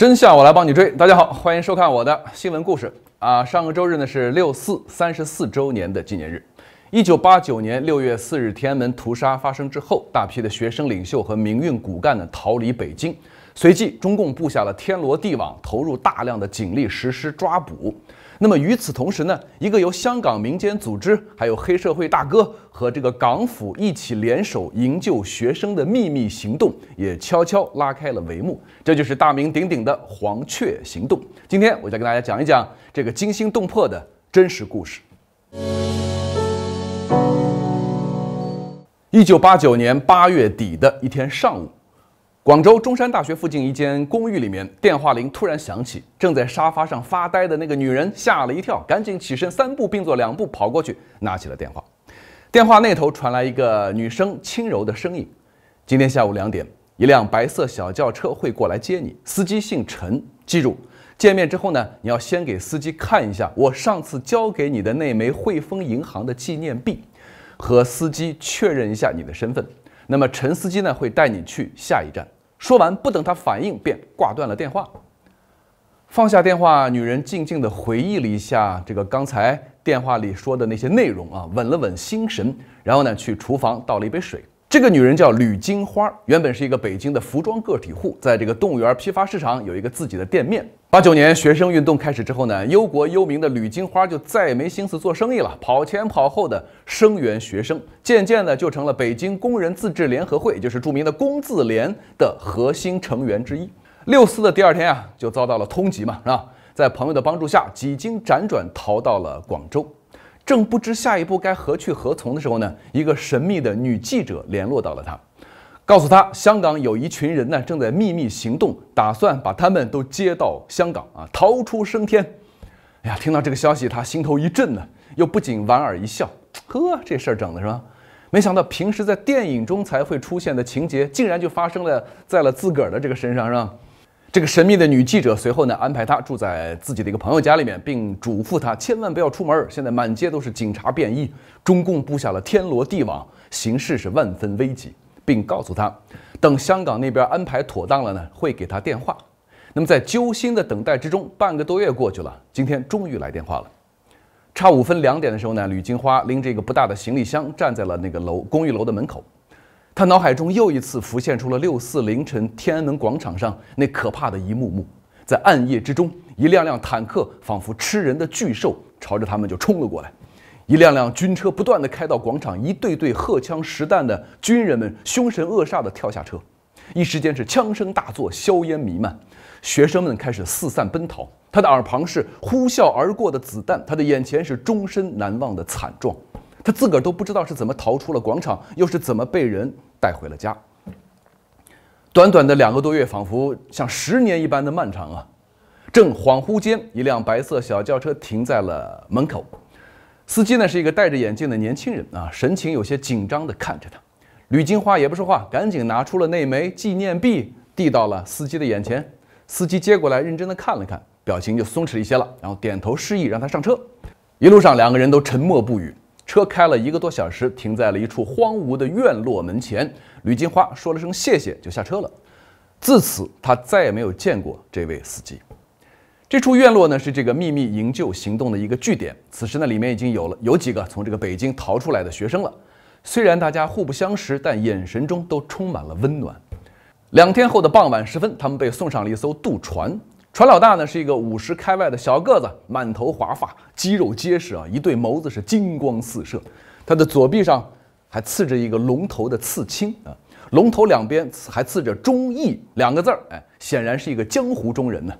真相我来帮你追。大家好，欢迎收看我的新闻故事啊！上个周日呢是六四三十四周年的纪念日。一九八九年六月四日，天安门屠杀发生之后，大批的学生领袖和民运骨干呢逃离北京，随即中共布下了天罗地网，投入大量的警力实施抓捕。那么与此同时呢，一个由香港民间组织、还有黑社会大哥和这个港府一起联手营救学生的秘密行动，也悄悄拉开了帷幕。这就是大名鼎鼎的“黄雀行动”。今天我再跟大家讲一讲这个惊心动魄的真实故事。一九八九年八月底的一天上午。广州中山大学附近一间公寓里面，电话铃突然响起，正在沙发上发呆的那个女人吓了一跳，赶紧起身，三步并作两步跑过去，拿起了电话。电话那头传来一个女生轻柔的声音：“今天下午两点，一辆白色小轿车会过来接你，司机姓陈，记住，见面之后呢，你要先给司机看一下我上次交给你的那枚汇丰银行的纪念币，和司机确认一下你的身份。那么陈司机呢，会带你去下一站。”说完，不等他反应，便挂断了电话。放下电话，女人静静地回忆了一下这个刚才电话里说的那些内容啊，稳了稳心神，然后呢，去厨房倒了一杯水。这个女人叫吕金花，原本是一个北京的服装个体户，在这个动物园批发市场有一个自己的店面。八九年学生运动开始之后呢，忧国忧民的吕金花就再也没心思做生意了，跑前跑后的声援学生，渐渐的就成了北京工人自治联合会，就是著名的工自联的核心成员之一。六四的第二天啊，就遭到了通缉嘛，是吧？在朋友的帮助下，几经辗转逃到了广州。正不知下一步该何去何从的时候呢，一个神秘的女记者联络到了他，告诉他香港有一群人呢正在秘密行动，打算把他们都接到香港啊，逃出升天。哎呀，听到这个消息，他心头一震呢，又不禁莞尔一笑。呵，这事儿整的是吧？没想到平时在电影中才会出现的情节，竟然就发生了在了自个儿的这个身上，是吧？这个神秘的女记者随后呢安排她住在自己的一个朋友家里面，并嘱咐她千万不要出门。现在满街都是警察便衣，中共布下了天罗地网，形势是万分危急。并告诉她，等香港那边安排妥当了呢，会给她电话。那么在揪心的等待之中，半个多月过去了，今天终于来电话了。差五分两点的时候呢，吕金花拎着一个不大的行李箱，站在了那个楼公寓楼的门口。他脑海中又一次浮现出了六四凌晨天安门广场上那可怕的一幕幕，在暗夜之中，一辆辆坦克仿佛吃人的巨兽，朝着他们就冲了过来；一辆辆军车不断的开到广场，一对对荷枪实弹的军人们凶神恶煞的跳下车，一时间是枪声大作，硝烟弥漫，学生们开始四散奔逃。他的耳旁是呼啸而过的子弹，他的眼前是终身难忘的惨状，他自个儿都不知道是怎么逃出了广场，又是怎么被人。带回了家。短短的两个多月，仿佛像十年一般的漫长啊！正恍惚间，一辆白色小轿车停在了门口，司机呢是一个戴着眼镜的年轻人啊，神情有些紧张的看着他。吕金花也不说话，赶紧拿出了那枚纪念币，递到了司机的眼前。司机接过来，认真的看了看，表情就松弛一些了，然后点头示意让他上车。一路上，两个人都沉默不语。车开了一个多小时，停在了一处荒芜的院落门前。吕金花说了声谢谢，就下车了。自此，她再也没有见过这位司机。这处院落呢，是这个秘密营救行动的一个据点。此时呢，里面已经有了有几个从这个北京逃出来的学生了。虽然大家互不相识，但眼神中都充满了温暖。两天后的傍晚时分，他们被送上了一艘渡船。船老大呢是一个五十开外的小个子，满头华发，肌肉结实啊，一对眸子是金光四射，他的左臂上还刺着一个龙头的刺青啊，龙头两边还刺着“忠义”两个字儿，哎，显然是一个江湖中人呢。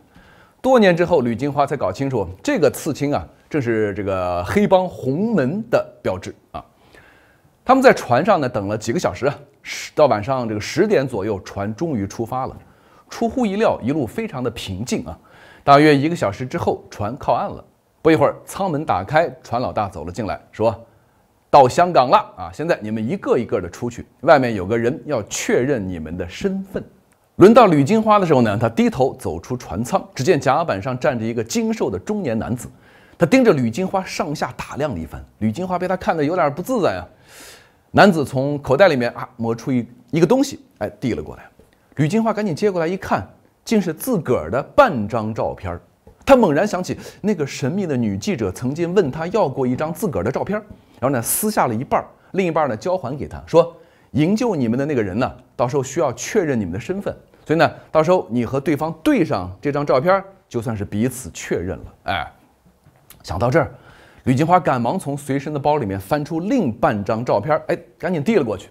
多年之后，吕金花才搞清楚，这个刺青啊，正是这个黑帮洪门的标志啊。他们在船上呢等了几个小时，十到晚上这个十点左右，船终于出发了。出乎意料，一路非常的平静啊！大约一个小时之后，船靠岸了。不一会儿，舱门打开，船老大走了进来，说到：“香港了啊！现在你们一个一个的出去，外面有个人要确认你们的身份。”轮到吕金花的时候呢，他低头走出船舱，只见甲板上站着一个精瘦的中年男子，他盯着吕金花上下打量了一番。吕金花被他看得有点不自在啊！男子从口袋里面啊摸出一一个东西，哎，递了过来。吕金花赶紧接过来一看，竟是自个儿的半张照片她他猛然想起，那个神秘的女记者曾经问他要过一张自个儿的照片然后呢撕下了一半儿，另一半儿呢交还给他说：“营救你们的那个人呢，到时候需要确认你们的身份，所以呢，到时候你和对方对上这张照片就算是彼此确认了。”哎，想到这儿，吕金花赶忙从随身的包里面翻出另半张照片儿，哎，赶紧递了过去。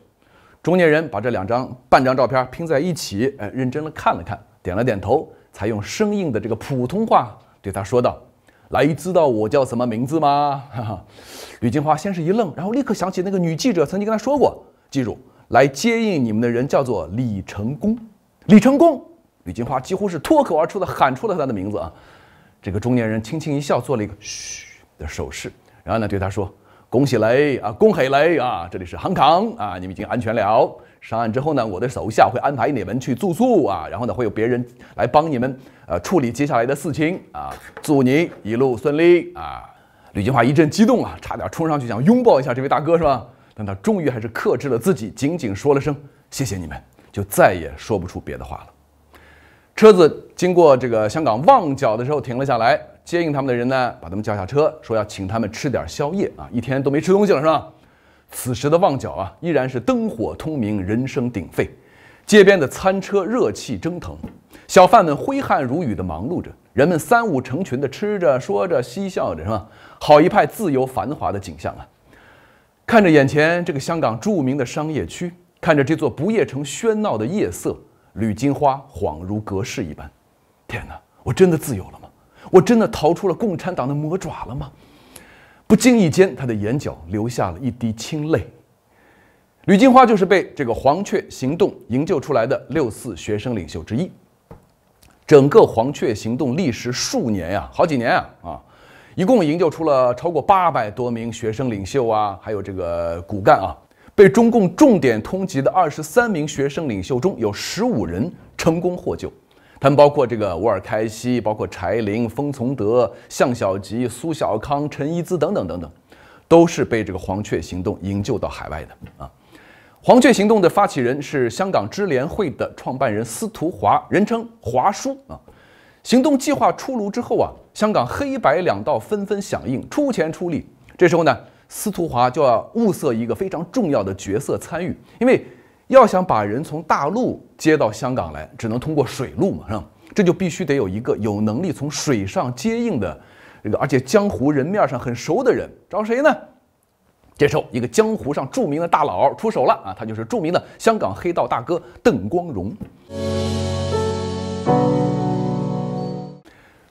中年人把这两张半张照片拼在一起，哎，认真地看了看，点了点头，才用生硬的这个普通话对他说道：“来，知道我叫什么名字吗？”哈哈，吕金花先是一愣，然后立刻想起那个女记者曾经跟他说过：“记住，来接应你们的人叫做李成功。”李成功，吕金花几乎是脱口而出地喊出了他的名字。啊，这个中年人轻轻一笑，做了一个嘘的手势，然后呢，对他说。恭喜雷啊，恭喜雷啊！这里是香港啊，你们已经安全了。上岸之后呢，我的手下会安排你们去住宿啊，然后呢，会有别人来帮你们呃处理接下来的事情啊。祝您一路顺利啊！吕金华一阵激动啊，差点冲上去想拥抱一下这位大哥是吧？但他终于还是克制了自己，仅仅说了声谢谢你们，就再也说不出别的话了。车子经过这个香港旺角的时候停了下来。接应他们的人呢，把他们叫下车，说要请他们吃点宵夜啊，一天都没吃东西了，是吧？此时的旺角啊，依然是灯火通明，人声鼎沸，街边的餐车热气蒸腾，小贩们挥汗如雨地忙碌着，人们三五成群地吃着、说着、嬉笑着，是吧？好一派自由繁华的景象啊！看着眼前这个香港著名的商业区，看着这座不夜城喧闹的夜色，吕金花恍如隔世一般。天哪，我真的自由了！我真的逃出了共产党的魔爪了吗？不经意间，他的眼角流下了一滴清泪。吕金花就是被这个“黄雀行动”营救出来的六四学生领袖之一。整个“黄雀行动”历时数年呀，好几年啊啊！一共营救出了超过八百多名学生领袖啊，还有这个骨干啊。被中共重点通缉的二十三名学生领袖中，有十五人成功获救。他们包括这个沃尔开西，包括柴玲、封从德、向小吉、苏小康、陈一兹等等等等，都是被这个“黄雀行动”营救到海外的啊。黄雀行动的发起人是香港支联会的创办人司徒华，人称华叔啊。行动计划出炉之后啊，香港黑白两道纷纷响应，出钱出力。这时候呢，司徒华就要物色一个非常重要的角色参与，因为。要想把人从大陆接到香港来，只能通过水路嘛，是吧？这就必须得有一个有能力从水上接应的这个，而且江湖人面上很熟的人。找谁呢？这时候，一个江湖上著名的大佬出手了啊！他就是著名的香港黑道大哥邓光荣。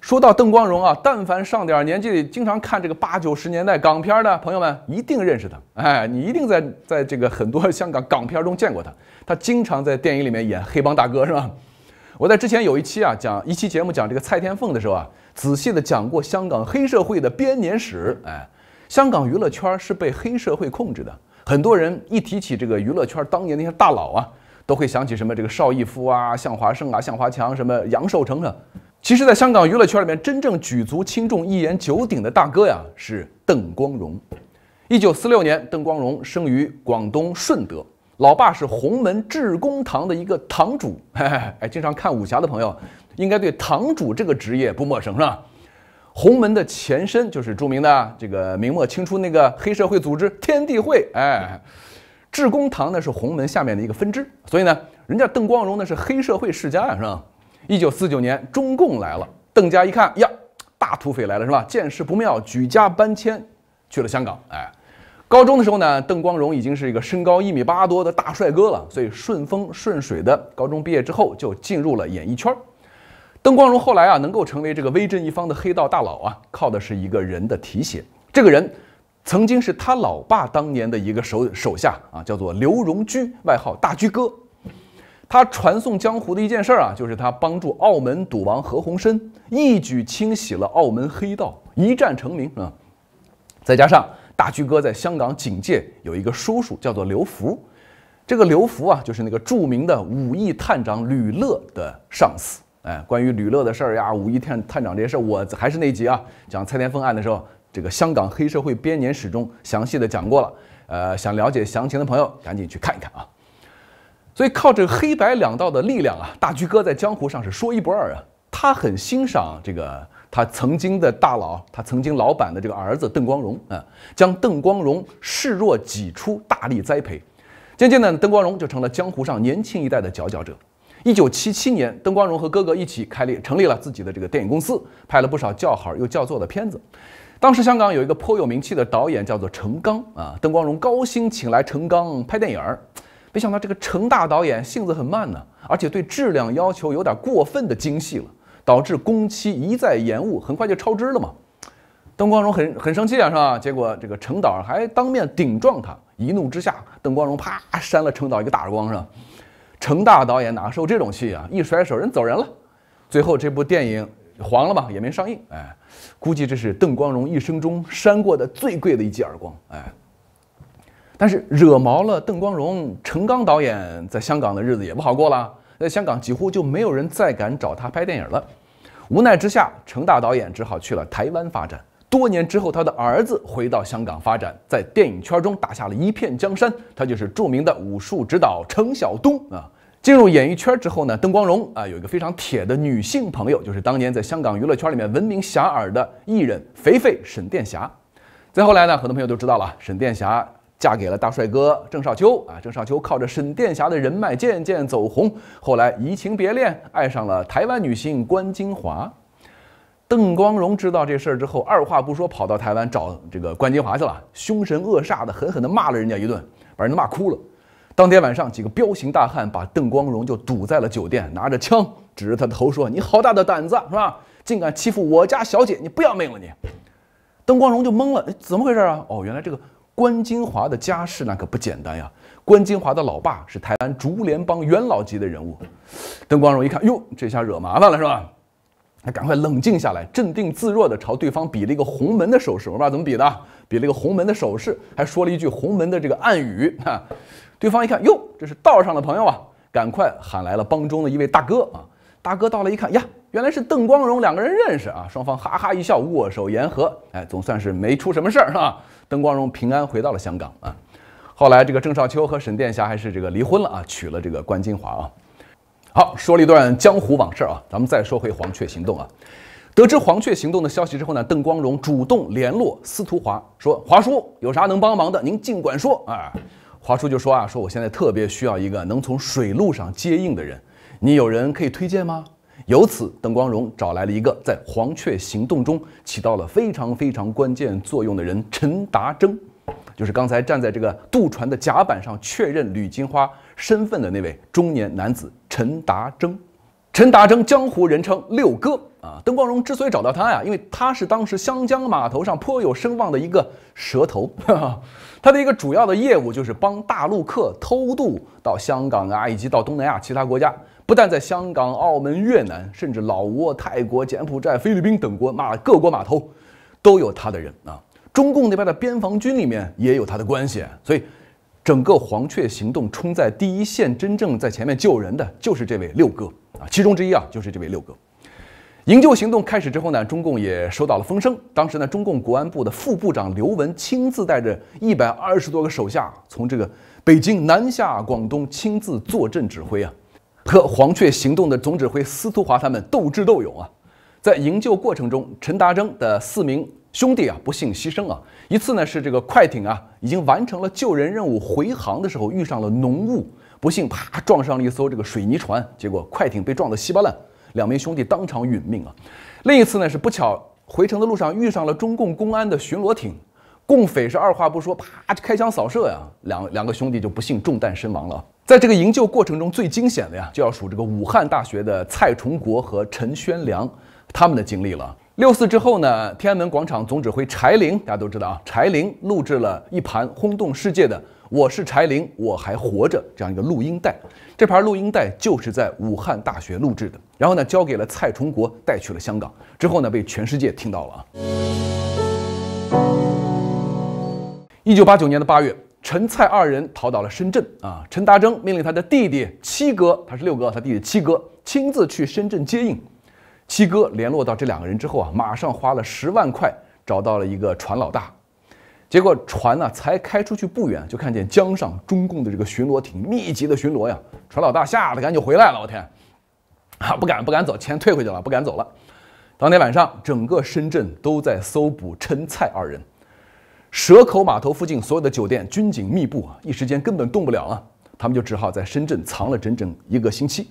说到邓光荣啊，但凡上点年纪、经常看这个八九十年代港片的朋友们，一定认识他。哎，你一定在在这个很多香港港片中见过他。他经常在电影里面演黑帮大哥，是吧？我在之前有一期啊，讲一期节目讲这个蔡天凤的时候啊，仔细的讲过香港黑社会的编年史。哎，香港娱乐圈是被黑社会控制的。很多人一提起这个娱乐圈当年那些大佬啊，都会想起什么这个邵逸夫啊、向华胜啊、向华强什么杨受成啊。其实，在香港娱乐圈里面，真正举足轻重、一言九鼎的大哥呀，是邓光荣。一九四六年，邓光荣生于广东顺德，老爸是洪门致公堂的一个堂主。哎，经常看武侠的朋友，应该对堂主这个职业不陌生，是吧？洪门的前身就是著名的这个明末清初那个黑社会组织天地会。哎，致公堂呢是洪门下面的一个分支，所以呢，人家邓光荣呢是黑社会世家呀，是吧？一九四九年，中共来了，邓家一看呀，大土匪来了是吧？见势不妙，举家搬迁去了香港。哎，高中的时候呢，邓光荣已经是一个身高一米八多的大帅哥了，所以顺风顺水的，高中毕业之后就进入了演艺圈。邓光荣后来啊，能够成为这个威震一方的黑道大佬啊，靠的是一个人的提携，这个人曾经是他老爸当年的一个手手下啊，叫做刘荣居，外号大居哥。他传颂江湖的一件事儿啊，就是他帮助澳门赌王何鸿燊一举清洗了澳门黑道，一战成名啊。再加上大驹哥在香港警界有一个叔叔，叫做刘福，这个刘福啊，就是那个著名的武义探长吕乐的上司。哎，关于吕乐的事儿呀，武义探探长这些事儿，我还是那集啊，讲蔡天凤案的时候，这个香港黑社会编年史中详细的讲过了。呃，想了解详情的朋友，赶紧去看一看啊。所以靠着黑白两道的力量啊，大驹哥在江湖上是说一不二啊。他很欣赏这个他曾经的大佬，他曾经老板的这个儿子邓光荣啊，将邓光荣视若己出，大力栽培。渐渐呢，邓光荣就成了江湖上年轻一代的佼佼者。一九七七年，邓光荣和哥哥一起开立成立了自己的这个电影公司，拍了不少叫好又叫座的片子。当时香港有一个颇有名气的导演叫做陈刚啊，邓光荣高薪请来陈刚拍电影。没想到这个程大导演性子很慢呢，而且对质量要求有点过分的精细了，导致工期一再延误，很快就超支了嘛。邓光荣很很生气啊，是吧？结果这个程导还当面顶撞他，一怒之下，邓光荣啪扇了程导一个大耳光，是吧？程大导演哪受这种气啊？一甩手人走人了。最后这部电影黄了嘛，也没上映。哎，估计这是邓光荣一生中扇过的最贵的一记耳光，哎。但是惹毛了邓光荣，陈刚导演在香港的日子也不好过了。在香港几乎就没有人再敢找他拍电影了。无奈之下，程大导演只好去了台湾发展。多年之后，他的儿子回到香港发展，在电影圈中打下了一片江山。他就是著名的武术指导程晓东啊。进入演艺圈之后呢，邓光荣啊有一个非常铁的女性朋友，就是当年在香港娱乐圈里面闻名遐迩的艺人肥肥沈殿霞。再后来呢，很多朋友都知道了沈殿霞。嫁给了大帅哥郑少秋啊！郑少秋靠着沈殿霞的人脉渐渐走红，后来移情别恋，爱上了台湾女星关金华。邓光荣知道这事儿之后，二话不说跑到台湾找这个关金华去了，凶神恶煞的狠狠的骂了人家一顿，把人骂哭了。当天晚上，几个彪形大汉把邓光荣就堵在了酒店，拿着枪指着他的头说：“你好大的胆子是吧？竟敢欺负我家小姐！你不要命了你！”邓光荣就懵了，怎么回事啊？哦，原来这个。关金华的家世那可不简单呀！关金华的老爸是台湾竹联帮元老级的人物。邓光荣一看，哟，这下惹麻烦了是吧？他赶快冷静下来，镇定自若地朝对方比了一个红门的手势。我道怎么比的？比了一个红门的手势，还说了一句红门的这个暗语。哈，对方一看，哟，这是道上的朋友啊！赶快喊来了帮中的一位大哥啊！大哥到了一看，呀！原来是邓光荣两个人认识啊，双方哈哈一笑，握手言和，哎，总算是没出什么事儿，哈、邓光荣平安回到了香港啊。后来这个郑少秋和沈殿霞还是这个离婚了啊，娶了这个关金华啊。好，说了一段江湖往事啊，咱们再说回黄雀行动啊。得知黄雀行动的消息之后呢，邓光荣主动联络司徒华，说华叔有啥能帮忙的，您尽管说啊。华叔就说啊，说我现在特别需要一个能从水路上接应的人，你有人可以推荐吗？由此，邓光荣找来了一个在黄雀行动中起到了非常非常关键作用的人——陈达征，就是刚才站在这个渡船的甲板上确认吕金花身份的那位中年男子。陈达征。陈达征，江湖人称六哥啊。邓光荣之所以找到他呀，因为他是当时湘江码头上颇有声望的一个蛇头，他的一个主要的业务就是帮大陆客偷渡到香港啊，以及到东南亚其他国家。不但在香港、澳门、越南，甚至老挝、泰国、柬埔寨、菲律宾等国马各国码头，都有他的人啊。中共那边的边防军里面也有他的关系，所以整个黄雀行动冲在第一线，真正在前面救人的就是这位六哥啊，其中之一啊就是这位六哥。营救行动开始之后呢，中共也收到了风声，当时呢，中共国安部的副部长刘文亲自带着一百二十多个手下从这个北京南下广东，亲自坐镇指挥啊。和黄雀行动的总指挥司徒华他们斗智斗勇啊，在营救过程中，陈达征的四名兄弟啊不幸牺牲啊。一次呢是这个快艇啊已经完成了救人任务回航的时候，遇上了浓雾，不幸啪撞上了一艘这个水泥船，结果快艇被撞得稀巴烂，两名兄弟当场殒命啊。另一次呢是不巧回程的路上遇上了中共公安的巡逻艇，共匪是二话不说啪就开枪扫射呀，两两个兄弟就不幸中弹身亡了。在这个营救过程中，最惊险的呀，就要数这个武汉大学的蔡崇国和陈宣良他们的经历了。六四之后呢，天安门广场总指挥柴玲，大家都知道啊，柴玲录制了一盘轰动世界的“我是柴玲，我还活着”这样一个录音带，这盘录音带就是在武汉大学录制的，然后呢，交给了蔡崇国带去了香港，之后呢，被全世界听到了啊。一九八九年的八月。陈蔡二人逃到了深圳啊！陈达征命令他的弟弟七哥，他是六哥，他弟弟七哥亲自去深圳接应。七哥联络到这两个人之后啊，马上花了十万块找到了一个船老大。结果船呢才开出去不远，就看见江上中共的这个巡逻艇密集的巡逻呀！船老大吓得赶紧回来了，我天，啊不敢不敢走，钱退回去了，不敢走了。当天晚上，整个深圳都在搜捕陈蔡二人。蛇口码头附近所有的酒店军警密布啊，一时间根本动不了啊，他们就只好在深圳藏了整整一个星期。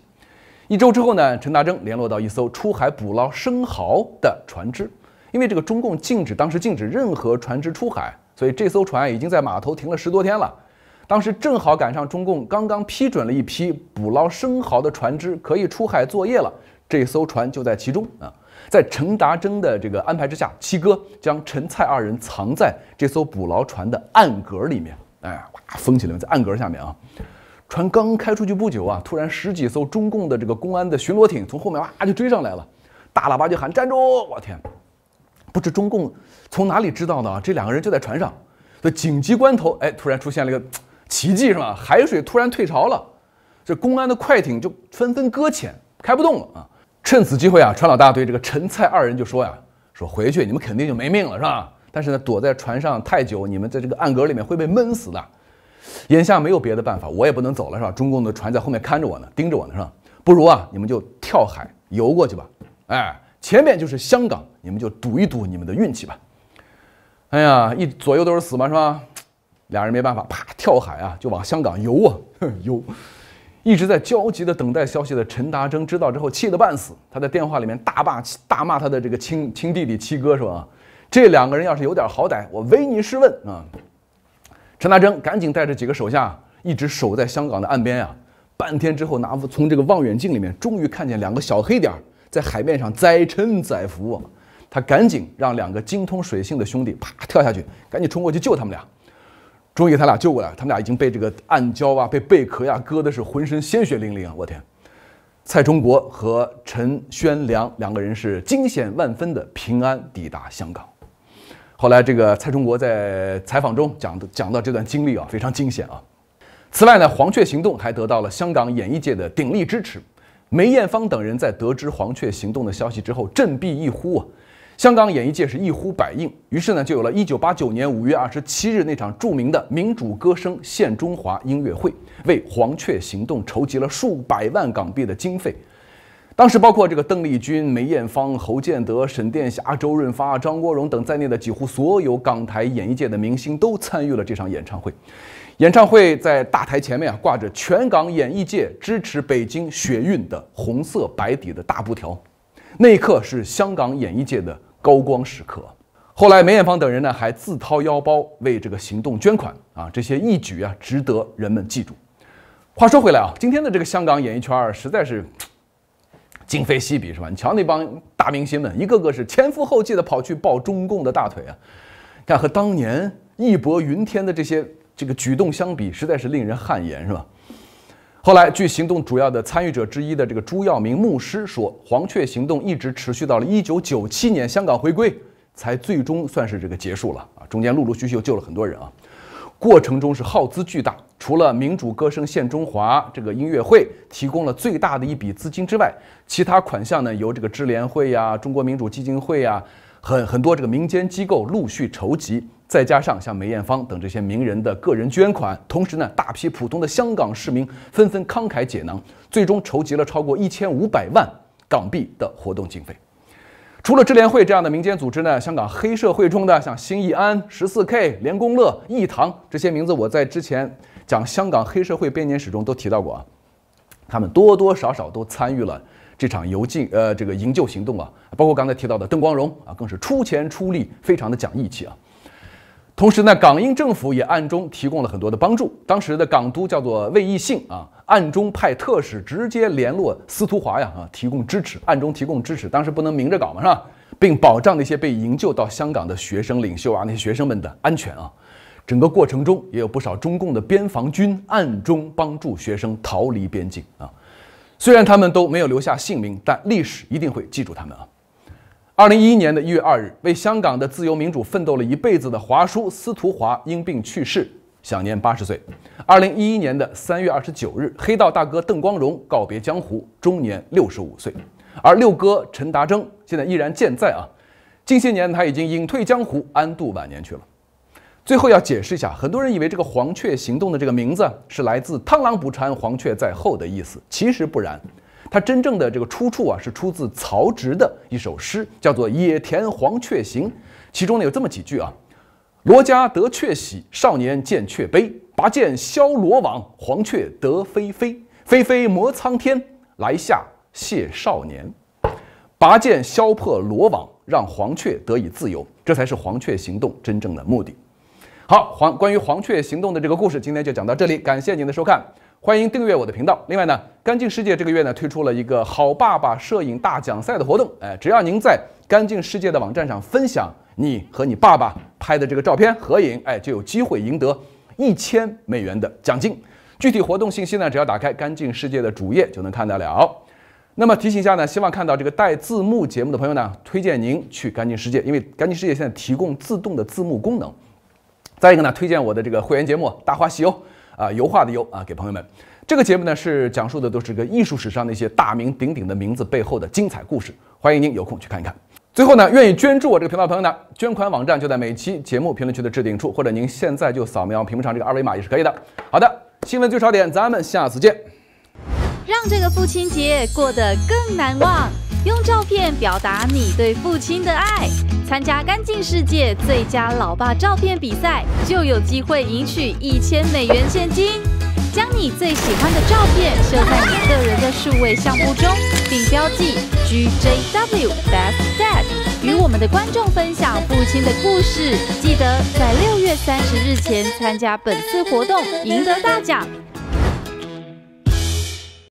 一周之后呢，陈达征联络到一艘出海捕捞生蚝的船只，因为这个中共禁止，当时禁止任何船只出海，所以这艘船已经在码头停了十多天了。当时正好赶上中共刚刚批准了一批捕捞生蚝的船只可以出海作业了，这艘船就在其中啊。在陈达贞的这个安排之下，七哥将陈蔡二人藏在这艘捕捞船的暗格里面，哎，哇，封起来，在暗格下面啊。船刚开出去不久啊，突然十几艘中共的这个公安的巡逻艇从后面哇就追上来了，大喇叭就喊：“站住！”我天，不知中共从哪里知道的啊，这两个人就在船上。在紧急关头，哎，突然出现了一个奇迹是吧？海水突然退潮了，这公安的快艇就纷纷搁浅，开不动了啊。趁此机会啊，船老大对这个陈蔡二人就说呀：“说回去你们肯定就没命了，是吧？但是呢，躲在船上太久，你们在这个暗格里面会被闷死的。眼下没有别的办法，我也不能走了，是吧？中共的船在后面看着我呢，盯着我呢，是吧？不如啊，你们就跳海游过去吧。哎，前面就是香港，你们就赌一赌你们的运气吧。哎呀，一左右都是死嘛，是吧？俩人没办法，啪跳海啊，就往香港游啊，游。”一直在焦急的等待消息的陈达征知道之后气得半死，他在电话里面大骂大骂他的这个亲亲弟弟七哥是吧？这两个人要是有点好歹，我唯你是问啊！陈达征赶紧带着几个手下一直守在香港的岸边呀，半天之后，拿从这个望远镜里面终于看见两个小黑点在海面上载沉载浮，他赶紧让两个精通水性的兄弟啪跳下去，赶紧冲过去救他们俩。终于，他俩救过来了。他们俩已经被这个暗礁啊，被贝壳呀割的是浑身鲜血淋淋啊！我天，蔡忠国和陈宣良两个人是惊险万分的平安抵达香港。后来，这个蔡忠国在采访中讲的讲到这段经历啊，非常惊险啊。此外呢，黄雀行动还得到了香港演艺界的鼎力支持。梅艳芳等人在得知黄雀行动的消息之后，振臂一呼啊。香港演艺界是一呼百应，于是呢，就有了1989年5月27日那场著名的“民主歌声献中华”音乐会，为“黄雀行动”筹集了数百万港币的经费。当时，包括这个邓丽君、梅艳芳、侯建德、沈殿霞、周润发、张国荣等在内的几乎所有港台演艺界的明星都参与了这场演唱会。演唱会在大台前面啊，挂着全港演艺界支持北京雪运的红色白底的大布条。那一刻，是香港演艺界的。高光时刻，后来梅艳芳等人呢还自掏腰包为这个行动捐款啊，这些义举啊值得人们记住。话说回来啊，今天的这个香港演艺圈实在是今非昔比是吧？你瞧那帮大明星们，一个个是前赴后继的跑去抱中共的大腿啊，看和当年义薄云天的这些这个举动相比，实在是令人汗颜是吧？后来，据行动主要的参与者之一的这个朱耀明牧师说，黄雀行动一直持续到了1997年香港回归，才最终算是这个结束了啊。中间陆陆续续救了很多人啊，过程中是耗资巨大。除了《民主歌声献中华》这个音乐会提供了最大的一笔资金之外，其他款项呢由这个支联会呀、中国民主基金会呀、很很多这个民间机构陆续筹集。再加上像梅艳芳等这些名人的个人捐款，同时呢，大批普通的香港市民纷纷慷慨解囊，最终筹集了超过一千五百万港币的活动经费。除了支联会这样的民间组织呢，香港黑社会中的像新义安、十四 K、连公乐、义堂这些名字，我在之前讲香港黑社会编年史中都提到过啊。他们多多少少都参与了这场游进呃这个营救行动啊，包括刚才提到的邓光荣啊，更是出钱出力，非常的讲义气啊。同时呢，港英政府也暗中提供了很多的帮助。当时的港督叫做魏义信啊，暗中派特使直接联络司徒华呀啊，提供支持，暗中提供支持。当时不能明着搞嘛，是吧？并保障那些被营救到香港的学生领袖啊，那些学生们的安全啊。整个过程中也有不少中共的边防军暗中帮助学生逃离边境啊。虽然他们都没有留下姓名，但历史一定会记住他们啊。二零一一年的一月二日，为香港的自由民主奋斗了一辈子的华叔司徒华因病去世，享年八十岁。二零一一年的三月二十九日，黑道大哥邓光荣告别江湖，终年六十五岁。而六哥陈达征现在依然健在啊，近些年他已经隐退江湖，安度晚年去了。最后要解释一下，很多人以为这个“黄雀行动”的这个名字是来自“螳螂捕蝉，黄雀在后”的意思，其实不然。它真正的这个出处啊，是出自曹植的一首诗，叫做《野田黄雀行》，其中呢有这么几句啊：“罗家得雀喜，少年见雀悲。拔剑消罗网，黄雀得飞飞。飞飞摩苍天，来下谢少年。拔剑削破罗网，让黄雀得以自由，这才是黄雀行动真正的目的。好，黄关于黄雀行动的这个故事，今天就讲到这里，感谢您的收看，欢迎订阅我的频道。另外呢。干净世界这个月呢推出了一个好爸爸摄影大奖赛的活动，哎，只要您在干净世界的网站上分享你和你爸爸拍的这个照片合影，哎，就有机会赢得一千美元的奖金。具体活动信息呢，只要打开干净世界的主页就能看得了。那么提醒一下呢，希望看到这个带字幕节目的朋友呢，推荐您去干净世界，因为干净世界现在提供自动的字幕功能。再一个呢，推荐我的这个会员节目《大话西游》，啊，油画的“游”啊，给朋友们。这个节目呢，是讲述的都是个艺术史上那些大名鼎鼎的名字背后的精彩故事，欢迎您有空去看一看。最后呢，愿意捐助我这个频道的朋友呢，捐款网站就在每期节目评论区的置顶处，或者您现在就扫描屏幕上这个二维码也是可以的。好的，新闻最少点，咱们下次见。让这个父亲节过得更难忘，用照片表达你对父亲的爱，参加“干净世界”最佳老爸照片比赛，就有机会赢取一千美元现金。将你最喜欢的照片设在你个人的数位相簿中，并标记 G J W e a t Dad，与我们的观众分享父亲的故事。记得在六月三十日前参加本次活动，赢得大奖。